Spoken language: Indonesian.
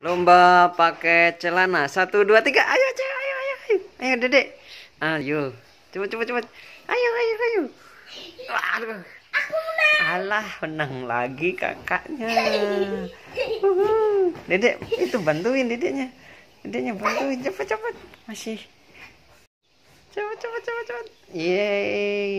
Lomba pakai celana. Satu, dua, tiga. Ayo, ayo, ayo, ayo. Ayo, dedek. Ayo. Coba, coba, coba. Ayo, ayo, ayo. Aduh. Aku menang. Alah, menang lagi kakaknya. Uhuh. Dedek, itu bantuin dedeknya. Dedeknya bantuin. Cepat, cepat. Masih. Cepat, cepat, cepat, cepat. Yeay.